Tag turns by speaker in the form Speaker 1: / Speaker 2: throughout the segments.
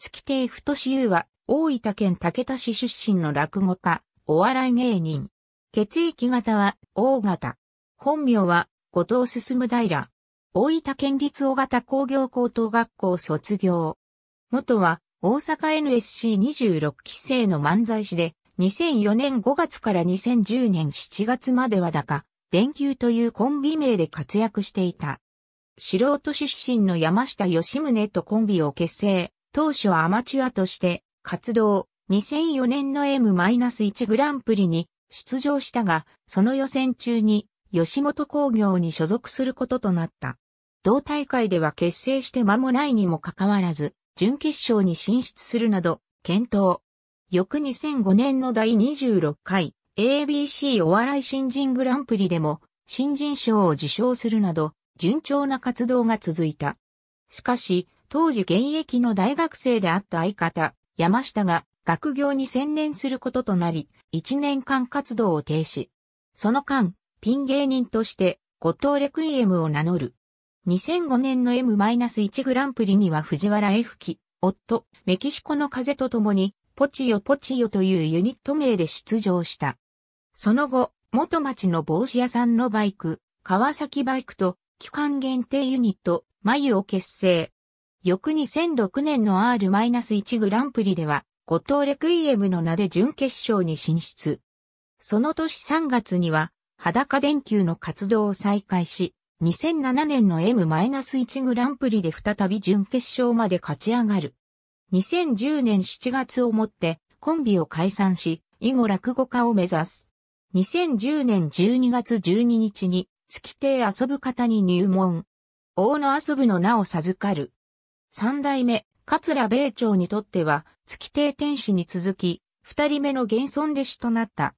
Speaker 1: 月亭太志優は、大分県竹田市出身の落語家、お笑い芸人。血液型は、大型。本名は、後藤進平。大分県立大型工業高等学校卒業。元は、大阪 NSC26 期生の漫才師で、2004年5月から2010年7月まではだか、電球というコンビ名で活躍していた。素人出身の山下義宗とコンビを結成。当初アマチュアとして活動、2004年の M-1 グランプリに出場したが、その予選中に吉本工業に所属することとなった。同大会では結成して間もないにもかかわらず、準決勝に進出するなど、検討。翌2005年の第26回 ABC お笑い新人グランプリでも新人賞を受賞するなど、順調な活動が続いた。しかし、当時現役の大学生であった相方、山下が学業に専念することとなり、1年間活動を停止。その間、ピン芸人として、五島レクイエムを名乗る。2005年の M-1 グランプリには藤原 F 期、夫、メキシコの風と共に、ポチヨポチヨというユニット名で出場した。その後、元町の帽子屋さんのバイク、川崎バイクと、期間限定ユニット、眉を結成。翌2006年の R-1 グランプリでは、五島レクイエムの名で準決勝に進出。その年3月には、裸電球の活動を再開し、2007年の M-1 グランプリで再び準決勝まで勝ち上がる。2010年7月をもってコンビを解散し、以後落語家を目指す。2010年12月12日に月亭遊ぶ方に入門。大野遊ぶの名を授かる。三代目、桂米朝にとっては、月亭天使に続き、二人目の現存弟子となった。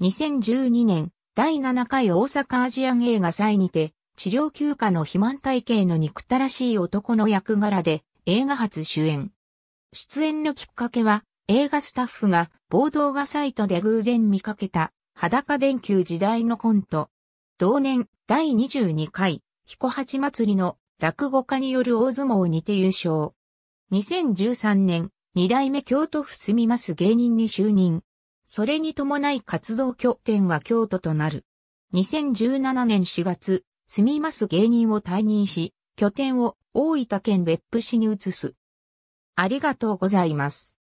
Speaker 1: 2012年、第7回大阪アジアン映画祭にて、治療休暇の肥満体系の憎たらしい男の役柄で映画初主演。出演のきっかけは映画スタッフが暴動画サイトで偶然見かけた裸電球時代のコント。同年第22回彦八祭りの落語家による大相撲にて優勝。2013年、二代目京都府住みます芸人に就任。それに伴い活動拠点は京都となる。2017年4月、住みます芸人を退任し、拠点を大分県別府市に移す。ありがとうございます。